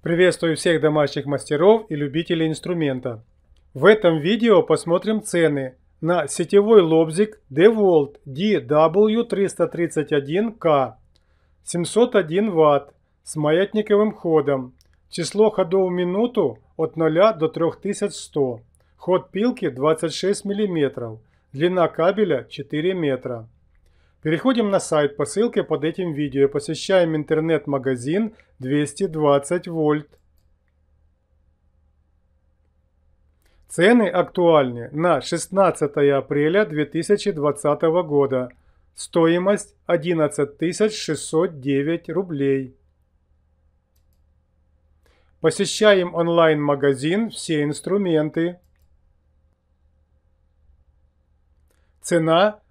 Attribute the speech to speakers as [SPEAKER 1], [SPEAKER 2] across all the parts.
[SPEAKER 1] Приветствую всех домашних мастеров и любителей инструмента. В этом видео посмотрим цены на сетевой лобзик DeWalt DW331K 701 Вт с маятниковым ходом. Число ходов в минуту от 0 до 3100. Ход пилки 26 мм. Длина кабеля 4 метра. Переходим на сайт по ссылке под этим видео. Посещаем интернет-магазин 220 вольт. Цены актуальны на 16 апреля 2020 года. Стоимость 11 609 рублей. Посещаем онлайн-магазин «Все инструменты». Цена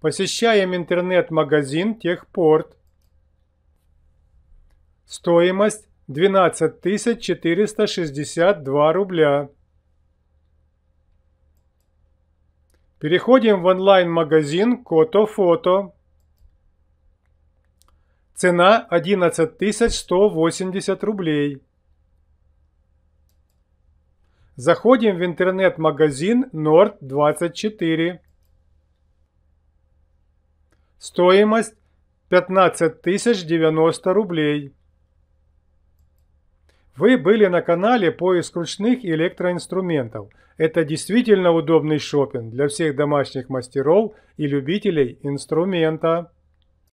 [SPEAKER 1] Посещаем интернет-магазин Техпорт. Стоимость 12 462 рубля. Переходим в онлайн-магазин Котофото. Цена 11 180 рублей. Заходим в интернет-магазин Nord24. Стоимость 15 090 рублей. Вы были на канале «Поиск ручных электроинструментов». Это действительно удобный шопинг для всех домашних мастеров и любителей инструмента.